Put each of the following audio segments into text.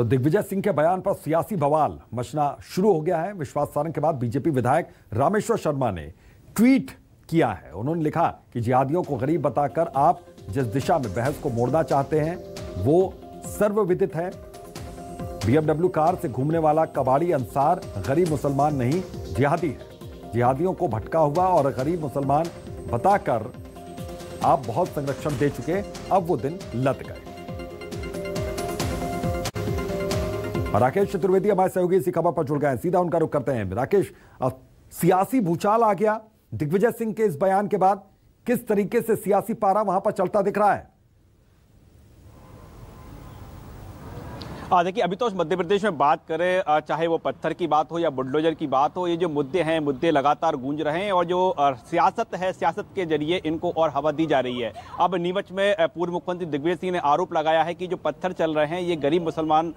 तो दिग्विजय सिंह के बयान पर सियासी बवाल मचना शुरू हो गया है विश्वास सारंग के बाद बीजेपी विधायक रामेश्वर शर्मा ने ट्वीट किया है उन्होंने लिखा कि जिहादियों को गरीब बताकर आप जिस दिशा में बहस को मोड़ना चाहते हैं वो सर्वविदित है बीएमडब्ल्यू कार से घूमने वाला कबाड़ी अंसार गरीब मुसलमान नहीं जिहादी है जिहादियों को भटका हुआ और गरीब मुसलमान बताकर आप बहुत संरक्षण दे चुके अब वो दिन लत गए राकेश चतुर्वेदी हमारे सहयोगी इसी खबर पर जुड़ गए सीधा उनका रुख करते हैं राकेश अब सियासी भूचाल आ गया दिग्विजय सिंह के इस बयान के बाद किस तरीके से सियासी पारा वहां पर चलता दिख रहा है हाँ, देखिए अभी तो मध्य प्रदेश में बात करें चाहे वो पत्थर की बात हो या बुलडोजर की बात हो ये जो मुद्दे हैं मुद्दे लगातार गूंज रहे हैं और जो सियासत है सियासत के जरिए इनको और हवा दी जा रही है अब नीमच में पूर्व मुख्यमंत्री दिग्विजय सिंह ने आरोप लगाया है कि जो पत्थर चल रहे हैं ये गरीब मुसलमान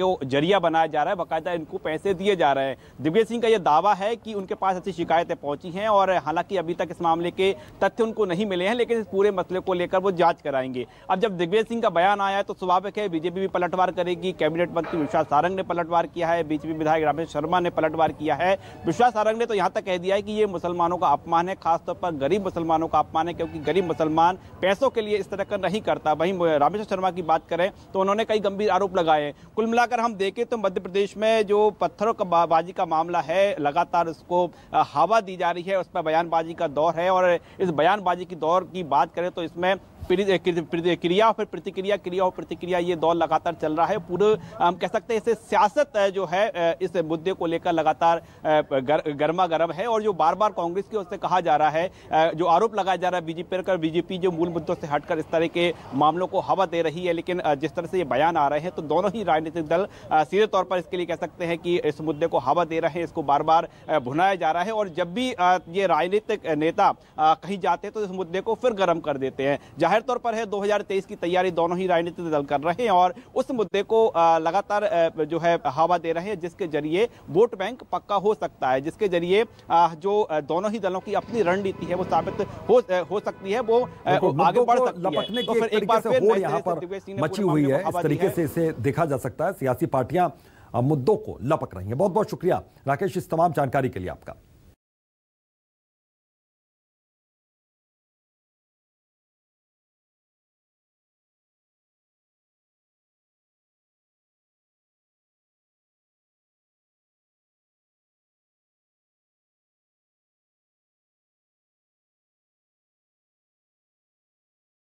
को जरिया बनाया जा रहा है बाकायदा इनको पैसे दिए जा रहे हैं दिग्विजय सिंह का ये दावा है कि उनके पास ऐसी शिकायतें पहुंची हैं और हालांकि अभी तक इस मामले के तथ्य उनको नहीं मिले हैं लेकिन इस पूरे मसले को लेकर वो जाँच कराएंगे अब जब दिग्विजय सिंह का बयान आया है तो स्वाभाविक है बीजेपी भी पलटवार करेगी कैबिनेट मंत्री विश्वास सारंग ने पलटवार किया है बीजेपी विधायक रामेश शर्मा ने पलटवार किया है विश्वास सारंग ने तो यहाँ तक कह दिया है कि ये मुसलमानों का अपमान है खासतौर पर गरीब मुसलमानों का अपमान है क्योंकि गरीब मुसलमान पैसों के लिए इस तरह का नहीं करता वहीं रामेश्वर शर्मा की बात करें तो उन्होंने कई गंभीर आरोप लगाए कुल मिलाकर हम देखें तो मध्य प्रदेश में जो पत्थरों का बाजी का मामला है लगातार उसको हवा दी जा रही है उस पर बयानबाजी का दौर है और इस बयानबाजी की दौर की बात करें तो इसमें क्रिया फिर प्रतिक्रिया क्रिया और प्रतिक्रिया ये दौर लगातार चल रहा है पूरे हम कह सकते हैं इसे सियासत जो है इस मुद्दे को लेकर लगातार गर, गर्मा गर्म है और जो बार बार कांग्रेस की ओर से कहा जा रहा है जो आरोप लगाया जा रहा है बीजेपी पर बीजेपी जो मूल मुद्दों से हटकर इस तरह के मामलों को हवा दे रही है लेकिन जिस तरह से ये बयान आ रहे हैं तो दोनों ही राजनीतिक दल सीधे तौर पर इसके लिए कह सकते हैं कि इस मुद्दे को हवा दे रहे हैं इसको बार बार भुनाया जा रहा है और जब भी ये राजनीतिक नेता कहीं जाते हैं तो इस मुद्दे को फिर गर्म कर देते हैं जाहिर जाहिर तौर पर है 2023 की तैयारी दोनों ही राजनीतिक दल कर रहे हैं और उस मुद्दे को लगातार जो है हवा दे रहे हैं जिसके जरिए वोट बैंक पक्का हो सकता है जिसके जरिए जो दोनों ही दलों की अपनी रणनीति है वो साबित हो हो सकती है वो आगे बढ़ सकती है तो एक बार फिर यहाँ पर मची हुई है इस तरीके से इसे देखा जा सकता है सियासी पार्टियां मुद्दों को लपक रही हैं बहुत बहुत शुक्रिया राकेश इस तमाम जानकारी के लिए आपका